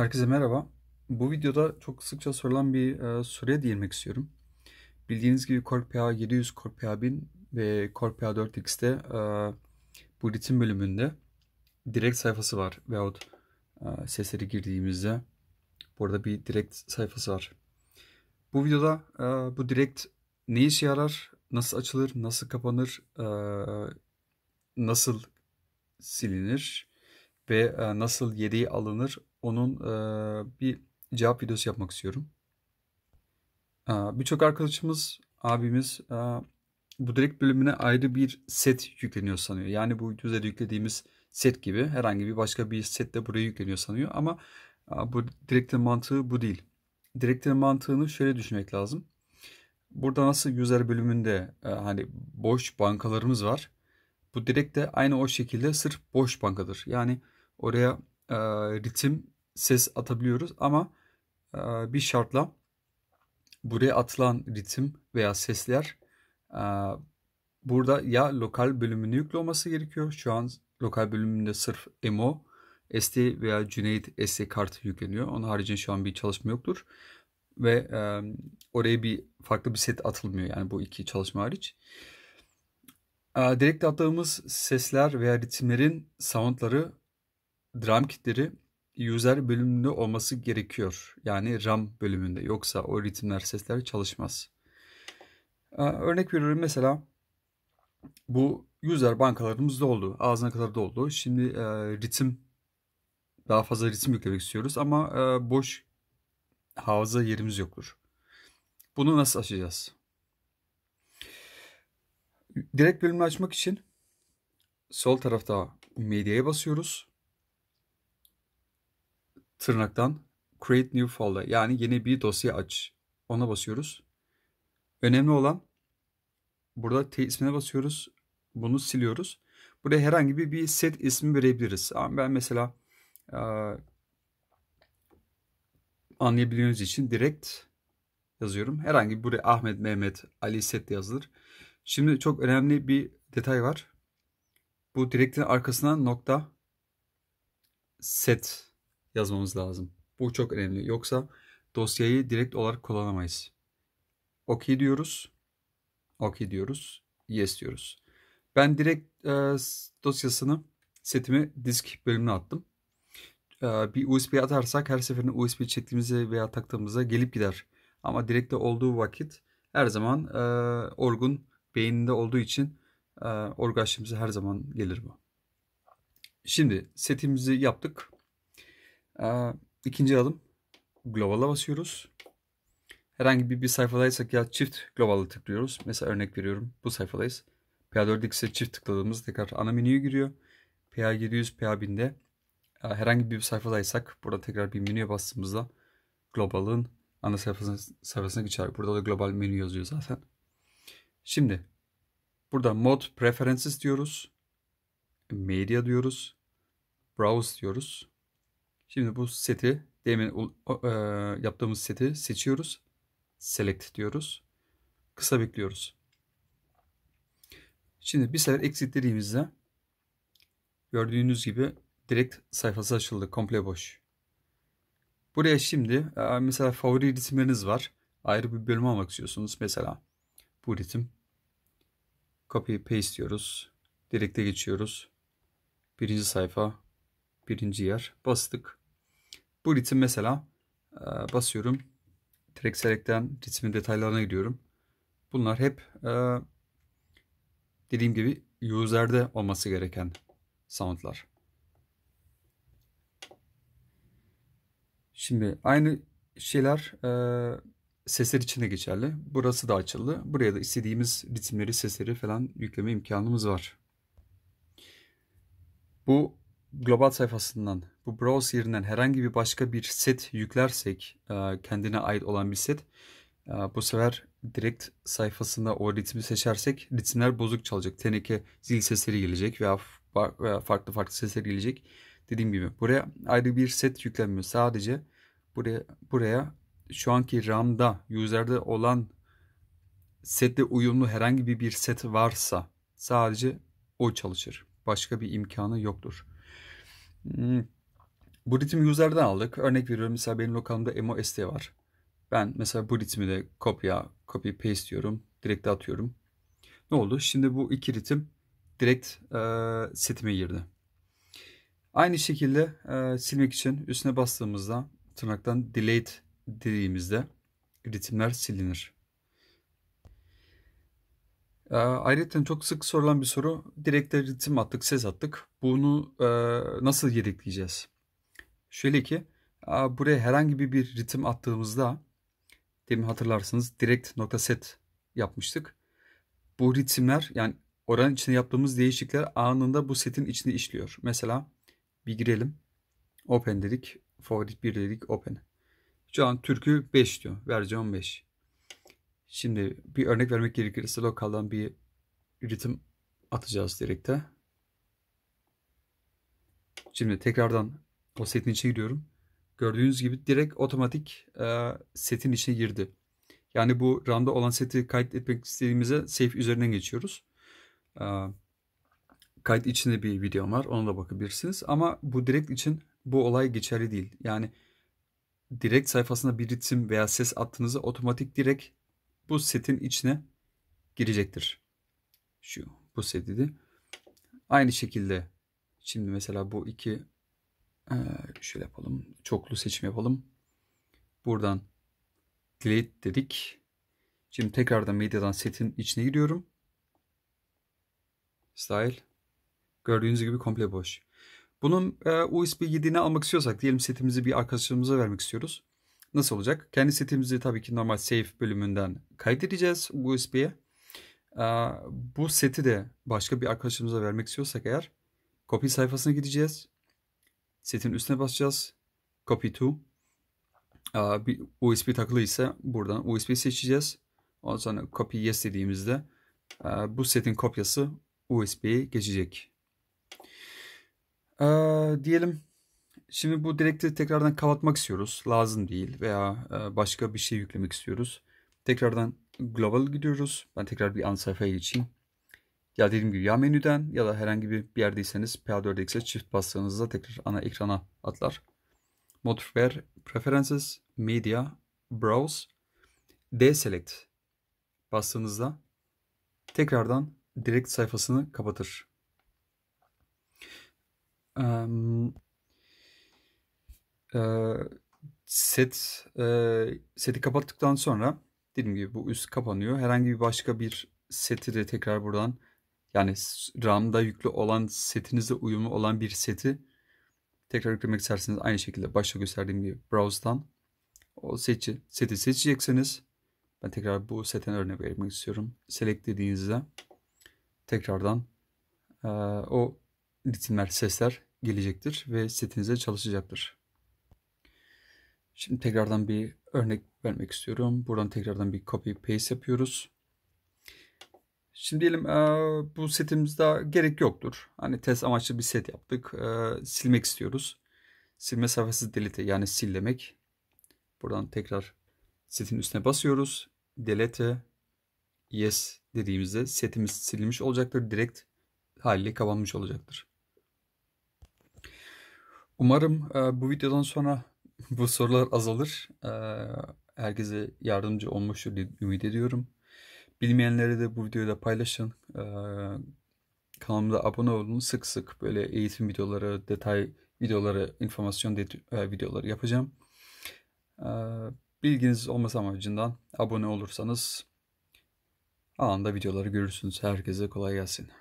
Herkese merhaba. Bu videoda çok sıkça sorulan bir e, soruya değinmek istiyorum. Bildiğiniz gibi Core PA 700, Core PA 1000 ve Core PA 4X'te e, bu ritim bölümünde direkt sayfası var veyahut e, sesleri girdiğimizde burada bir direkt sayfası var. Bu videoda e, bu direkt ne işe yarar, nasıl açılır, nasıl kapanır, e, nasıl silinir ve e, nasıl yediği alınır onun e, bir cevap videosu yapmak istiyorum. E, Birçok arkadaşımız, abimiz e, bu direkt bölümüne ayrı bir set yükleniyor sanıyor. Yani bu videoda yüklediğimiz set gibi herhangi bir başka bir set de buraya yükleniyor sanıyor. Ama e, bu direktin mantığı bu değil. Direktin mantığını şöyle düşünmek lazım. Burada nasıl user bölümünde e, hani boş bankalarımız var. Bu direkt de aynı o şekilde sırf boş bankadır. Yani oraya e, ritim, ses atabiliyoruz ama e, bir şartla buraya atılan ritim veya sesler e, burada ya lokal bölümünü yüklü olması gerekiyor. Şu an lokal bölümünde sırf emo, ST veya Cüneyt ST kartı yükleniyor. Onun haricinde şu an bir çalışma yoktur. Ve e, oraya bir farklı bir set atılmıyor yani bu iki çalışma hariç. E, direkt attığımız sesler veya ritimlerin soundları dram kitleri user bölümünde olması gerekiyor. Yani RAM bölümünde. Yoksa o ritimler, sesler çalışmaz. Ee, örnek veriyorum mesela bu user bankalarımız doldu. Ağzına kadar doldu. Şimdi e, ritim daha fazla ritim yüklemek istiyoruz ama e, boş hafıza yerimiz yoktur. Bunu nasıl açacağız? Direkt bölümünü açmak için sol tarafta medyaya basıyoruz tırnaktan create new folder yani yeni bir dosya aç. Ona basıyoruz. Önemli olan burada T ismine basıyoruz. Bunu siliyoruz. Buraya herhangi bir, bir set ismi verebiliriz. Ama ben mesela e, anlayabileceğiniz için direkt yazıyorum. Herhangi buraya Ahmet, Mehmet, Ali set de yazılır. Şimdi çok önemli bir detay var. Bu direktin arkasına nokta set yazmamız lazım. Bu çok önemli. Yoksa dosyayı direkt olarak kullanamayız. OK diyoruz. OK diyoruz. Yes diyoruz. Ben direkt e, dosyasını, setimi disk bölümüne attım. E, bir USB atarsak her seferinde USB çektiğimize veya taktığımıza gelip gider. Ama direkt olduğu vakit her zaman e, orgun beyninde olduğu için e, orgaçlığımıza her zaman gelir bu. Şimdi setimizi yaptık. İkinci adım global'a basıyoruz. Herhangi bir, bir sayfadaysak ya çift global'a tıklıyoruz. Mesela örnek veriyorum bu sayfadayız. PA4X'e çift tıkladığımız tekrar ana menüye giriyor. PA700, PA1000'de herhangi bir sayfadaysak burada tekrar bir menüye bastığımızda global'ın ana sayfasına, sayfasına geçer. Burada da global menü yazıyor zaten. Şimdi burada mod preferences diyoruz. Media diyoruz. Browse diyoruz. Şimdi bu seti demin e, yaptığımız seti seçiyoruz. Select diyoruz. Kısa bekliyoruz. Şimdi bir sefer exit dediğimizde gördüğünüz gibi direkt sayfası açıldı. Komple boş. Buraya şimdi e, mesela favori ritimleriniz var. Ayrı bir bölüm almak istiyorsunuz. Mesela bu ritim. Copy paste diyoruz. Direkte geçiyoruz. Birinci sayfa. Birinci yer. Bastık. Bu ritim mesela e, basıyorum. Track Select'ten ritmin detaylarına gidiyorum. Bunlar hep e, dediğim gibi user'de olması gereken soundlar. Şimdi aynı şeyler e, sesler için de geçerli. Burası da açıldı. Buraya da istediğimiz ritimleri, sesleri falan yükleme imkanımız var. Bu global sayfasından bu browse yerinden herhangi bir başka bir set yüklersek e, kendine ait olan bir set e, bu sefer direkt sayfasında o ritmi seçersek ritimler bozuk çalacak. Teneke zil sesleri gelecek veya, veya farklı farklı sesler gelecek. Dediğim gibi buraya ayrı bir set yüklenmiyor. Sadece buraya buraya şu anki RAM'da user'de olan setle uyumlu herhangi bir set varsa sadece o çalışır. Başka bir imkanı yoktur. Hmm. bu ritmi user'dan aldık. Örnek veriyorum mesela benim lokalımda MoST var. Ben mesela bu ritmi de kopya, copy paste diyorum. Direkt atıyorum. Ne oldu? Şimdi bu iki ritim direkt e, setime girdi. Aynı şekilde e, silmek için üstüne bastığımızda tırnaktan delete dediğimizde ritimler silinir. E, ayrıca çok sık sorulan bir soru. Direkte ritim attık, ses attık. Bunu e, nasıl yedekleyeceğiz? Şöyle ki e, buraya herhangi bir ritim attığımızda demin hatırlarsınız direkt nokta set yapmıştık. Bu ritimler yani oranın içinde yaptığımız değişiklikler anında bu setin içinde işliyor. Mesela bir girelim. Open dedik. Favorit 1 dedik. Open. Şu an türkü 5 diyor. Versiyon 5. Şimdi bir örnek vermek gerekirse lokaldan bir ritim atacağız direkte. Şimdi tekrardan o setin içine giriyorum. Gördüğünüz gibi direkt otomatik e, setin içine girdi. Yani bu RAM'da olan seti kaydetmek istediğimize save üzerinden geçiyoruz. E, kayıt içinde bir videom var. Ona da bakabilirsiniz. Ama bu direkt için bu olay geçerli değil. Yani direkt sayfasına bir ritim veya ses attığınızda otomatik direkt bu setin içine girecektir. Şu bu setidi. Aynı şekilde şimdi mesela bu iki e, şöyle yapalım. Çoklu seçim yapalım. Buradan delete dedik. Şimdi tekrardan medyadan setin içine giriyorum. Style. Gördüğünüz gibi komple boş. Bunun e, USB 7'ini almak istiyorsak diyelim setimizi bir arkadaşımıza vermek istiyoruz. Nasıl olacak? Kendi setimizi tabii ki normal save bölümünden kaydedeceğiz USB'ye. Ee, bu seti de başka bir arkadaşımıza vermek istiyorsak eğer copy sayfasına gideceğiz. Setin üstüne basacağız. Copy to. Ee, bir USB takılı ise buradan USB seçeceğiz. Ondan sonra copy yes dediğimizde ee, bu setin kopyası USB'ye geçecek. Diyelim Şimdi bu direkti tekrardan kapatmak istiyoruz. Lazım değil veya e, başka bir şey yüklemek istiyoruz. Tekrardan global gidiyoruz. Ben tekrar bir ana sayfaya geçeyim. Ya dediğim gibi ya menüden ya da herhangi bir, bir yerdeyseniz PA4X'e çift bastığınızda tekrar ana ekrana atlar. Modware Preferences, Media, Browse, Deselect bastığınızda tekrardan direkt sayfasını kapatır. Um, e, set e, seti kapattıktan sonra dediğim gibi bu üst kapanıyor. Herhangi bir başka bir seti de tekrar buradan yani RAM'da yüklü olan setinize uyumlu olan bir seti tekrar yüklemek isterseniz aynı şekilde başta gösterdiğim gibi browse'dan o seçi, seti seçeceksiniz. Ben tekrar bu setten örnek vermek istiyorum. Select dediğinizde tekrardan e, o ritimler, sesler gelecektir ve setinize çalışacaktır. Şimdi tekrardan bir örnek vermek istiyorum. Buradan tekrardan bir copy paste yapıyoruz. Şimdi diyelim bu setimizde gerek yoktur. Hani test amaçlı bir set yaptık. Silmek istiyoruz. Silme sayfası delete yani sil demek. Buradan tekrar setin üstüne basıyoruz. Delete yes dediğimizde setimiz silinmiş olacaktır. Direkt haliyle kapanmış olacaktır. Umarım bu videodan sonra bu sorular azalır. Ee, herkese yardımcı olmuştur diye ümit ediyorum. Bilmeyenlere de bu videoyu da paylaşın. Ee, Kanalımda abone olun. Sık sık böyle eğitim videoları, detay videoları, informasyon e, videoları yapacağım. Ee, bilginiz olması amacından abone olursanız anında videoları görürsünüz. Herkese kolay gelsin.